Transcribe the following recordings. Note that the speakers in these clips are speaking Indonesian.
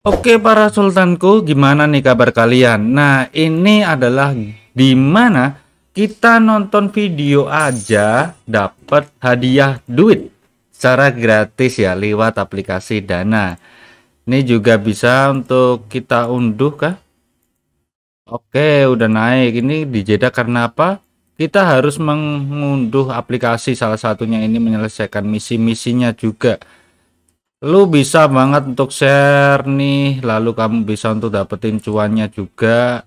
Oke para sultanku, gimana nih kabar kalian? Nah, ini adalah dimana kita nonton video aja dapat hadiah duit secara gratis ya lewat aplikasi Dana. Ini juga bisa untuk kita unduh kah? Oke, udah naik. Ini dijeda karena apa? Kita harus mengunduh aplikasi salah satunya ini menyelesaikan misi-misinya juga lu bisa banget untuk share nih lalu kamu bisa untuk dapetin cuannya juga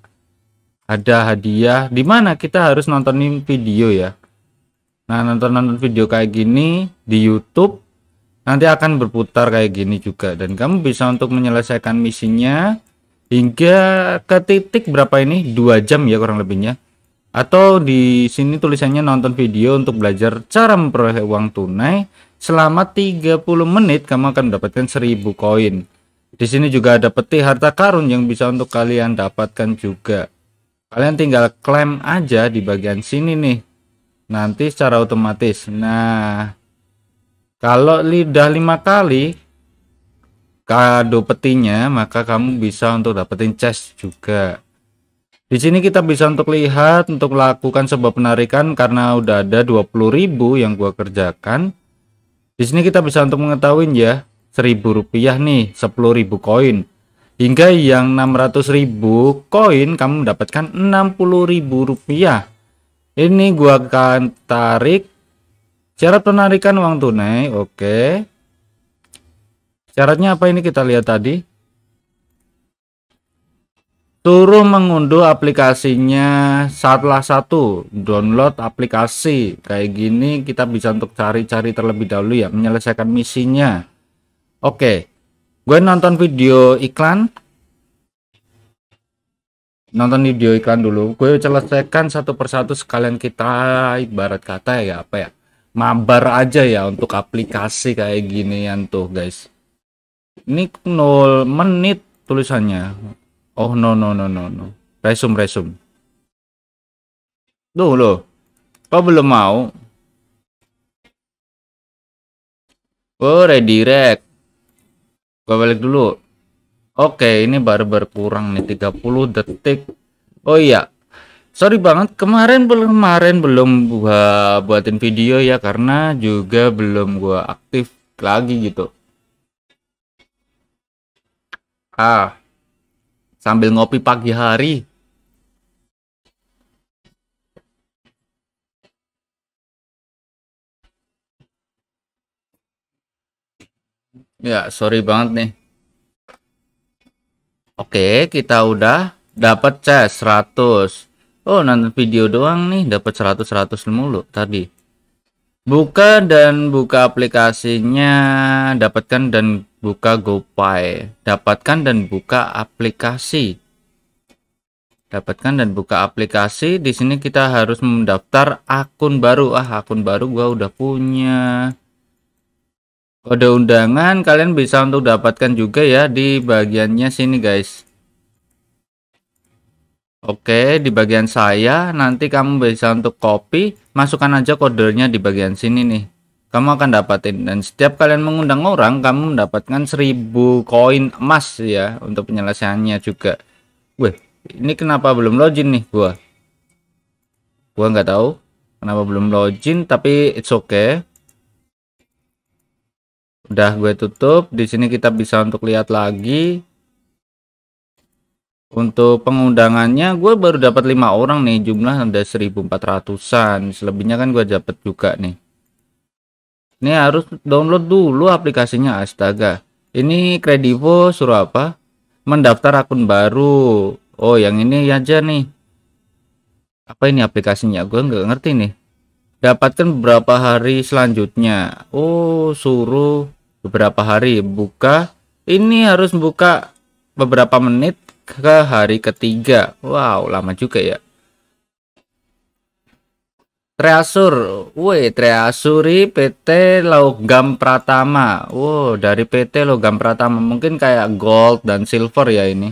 ada hadiah dimana kita harus nontonin video ya nah nonton-nonton video kayak gini di YouTube nanti akan berputar kayak gini juga dan kamu bisa untuk menyelesaikan misinya hingga ke titik berapa ini dua jam ya kurang lebihnya atau di sini tulisannya nonton video untuk belajar cara memperoleh uang tunai selama 30 menit kamu akan mendapatkan 1000 koin. Di sini juga ada peti harta karun yang bisa untuk kalian dapatkan juga. Kalian tinggal klaim aja di bagian sini nih. Nanti secara otomatis. Nah, kalau lidah lima kali kado petinya, maka kamu bisa untuk dapetin chest juga. Di sini kita bisa untuk lihat untuk lakukan sebuah penarikan karena udah ada 20.000 yang gua kerjakan di sini kita bisa untuk mengetahui ya, seribu rupiah nih sepuluh ribu koin. Hingga yang ribu koin kamu mendapatkan ribu rupiah. Ini gua akan tarik syarat penarikan uang tunai. Oke. Syaratnya apa ini kita lihat tadi? turun mengunduh aplikasinya salah satu download aplikasi kayak gini kita bisa untuk cari-cari terlebih dahulu ya menyelesaikan misinya oke gue nonton video iklan nonton video iklan dulu gue selesaikan satu persatu sekalian kita ibarat kata ya apa ya mabar aja ya untuk aplikasi kayak ginian tuh guys ini 0 menit tulisannya Oh no no no no no. Resume resume. Duh loh. Kau belum mau? Oh redirect. Gue balik dulu. Oke, ini baru berkurang nih 30 detik. Oh iya. Sorry banget kemarin belum kemarin belum gua buatin video ya karena juga belum gua aktif lagi gitu. Ah, sambil ngopi pagi hari. Ya, sorry banget nih. Oke, kita udah dapat chest 100. Oh, nonton video doang nih dapat 100 100 mulu tadi. Buka dan buka aplikasinya, dapatkan dan buka GoPay, dapatkan dan buka aplikasi. Dapatkan dan buka aplikasi. Di sini kita harus mendaftar akun baru. Ah, akun baru gua udah punya. Kode undangan kalian bisa untuk dapatkan juga ya di bagiannya sini, guys. Oke, di bagian saya nanti kamu bisa untuk copy, masukkan aja kodenya di bagian sini nih kamu akan dapatin dan setiap kalian mengundang orang kamu mendapatkan 1000 koin emas ya untuk penyelesaiannya juga weh ini kenapa belum login nih gua gua nggak tahu kenapa belum login tapi it's okay udah gue tutup di sini kita bisa untuk lihat lagi untuk pengundangannya gue baru dapat lima orang nih jumlah ada 1400an selebihnya kan gue dapat juga nih ini harus download dulu aplikasinya astaga. Ini Kredivo suruh apa? Mendaftar akun baru. Oh, yang ini aja nih. Apa ini aplikasinya? Gue nggak ngerti nih. Dapatkan beberapa hari selanjutnya. Oh, suruh beberapa hari buka. Ini harus buka beberapa menit ke hari ketiga. Wow, lama juga ya. Treasure, woi Treasuri PT Logam Pratama. Wow, dari PT Logam Pratama mungkin kayak gold dan silver ya ini.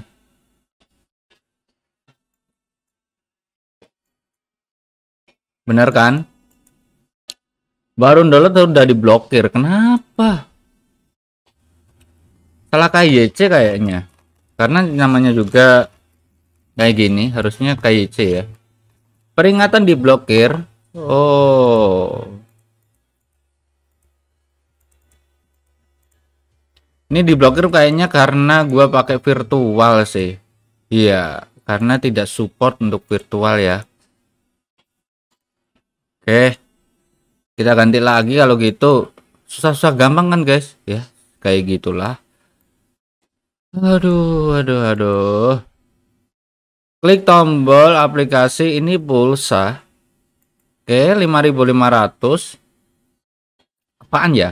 Bener kan? Baru download udah diblokir. Kenapa? Salah KYC kayaknya. Karena namanya juga kayak gini, harusnya KYC ya. Peringatan diblokir Oh. Ini diblokir kayaknya karena gua pakai virtual sih. Iya, karena tidak support untuk virtual ya. Oke. Kita ganti lagi kalau gitu. Susah-susah gampang kan, guys? Ya, kayak gitulah. Aduh, aduh, aduh. Klik tombol aplikasi ini pulsa. Oke, 5500. Apaan ya?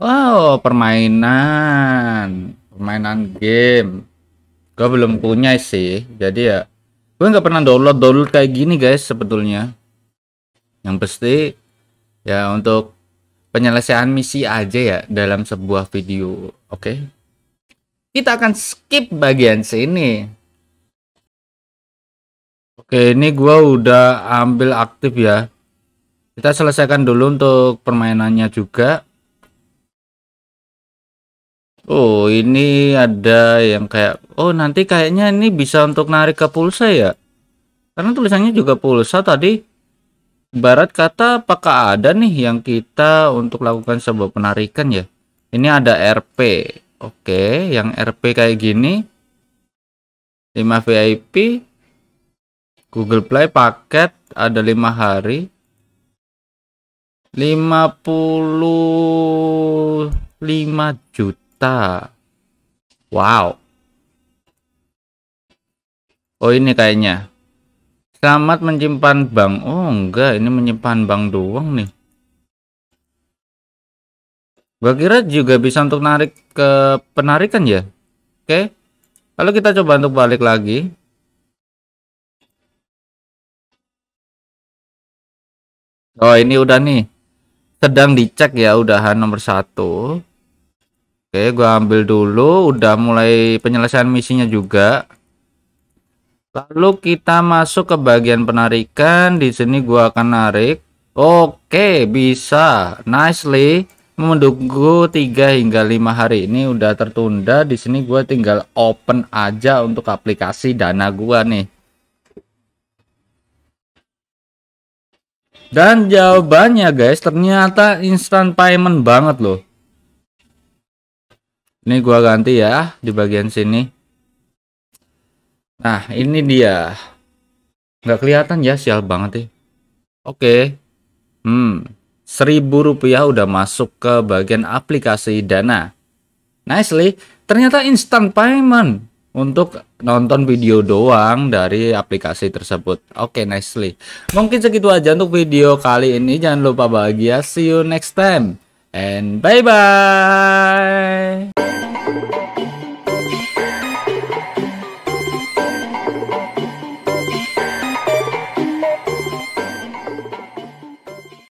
Wow, permainan. Permainan game. Gue belum punya sih. Jadi ya, gue nggak pernah download-download kayak gini guys sebetulnya. Yang pasti, ya untuk penyelesaian misi aja ya dalam sebuah video. Oke. Okay? Kita akan skip bagian sini. Oke, ini gua udah ambil aktif ya. Kita selesaikan dulu untuk permainannya juga. Oh, ini ada yang kayak oh nanti kayaknya ini bisa untuk narik ke pulsa ya. Karena tulisannya juga pulsa tadi. Barat kata apakah ada nih yang kita untuk lakukan sebuah penarikan ya? Ini ada RP. Oke, yang RP kayak gini. 5 VIP Google Play paket ada lima hari 55 juta wow oh ini kayaknya selamat menyimpan bank oh enggak ini menyimpan bank doang nih gua kira juga bisa untuk narik ke penarikan ya oke lalu kita coba untuk balik lagi Oh ini udah nih sedang dicek ya udahan nomor satu. Oke gua ambil dulu udah mulai penyelesaian misinya juga. Lalu kita masuk ke bagian penarikan di sini gua akan narik. Oke bisa nicely menunggu 3 hingga lima hari ini udah tertunda di sini gua tinggal open aja untuk aplikasi dana gua nih Dan jawabannya guys, ternyata instant payment banget loh. Ini gua ganti ya di bagian sini. Nah, ini dia. Nggak kelihatan ya, sial banget ya. Oke. Hmm, seribu rupiah udah masuk ke bagian aplikasi Dana. Nicely, ternyata instant payment untuk nonton video doang dari aplikasi tersebut. Oke, okay, nicely. Mungkin segitu aja untuk video kali ini. Jangan lupa bahagia. See you next time. And bye-bye.